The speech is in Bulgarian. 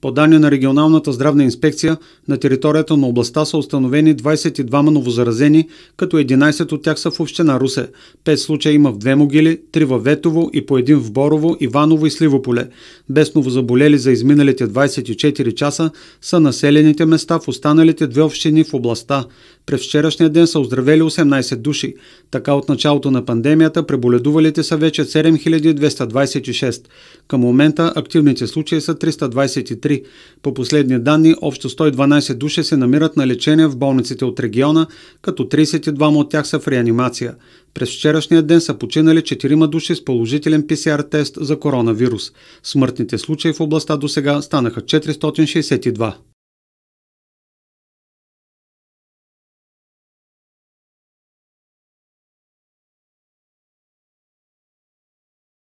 По данни на Регионалната здравна инспекция, на територията на областта са установени 22 новозаразени, като 11 от тях са в община Русе. Пет случая има в две могили, три в Ветово и по един в Борово, Иваново и Сливополе. Без новозаболели за изминалите 24 часа са населените места в останалите две общини в областта. През вчерашния ден са оздравели 18 души. Така от началото на пандемията преболедувалите са вече 7226. Към момента активните случаи са 323. По последни данни, общо 112 души се намират на лечение в болниците от региона, като 32 от тях са в реанимация. През вчерашния ден са починали 4 души с положителен ПСР тест за коронавирус. Смъртните случаи в областта до сега станаха 462.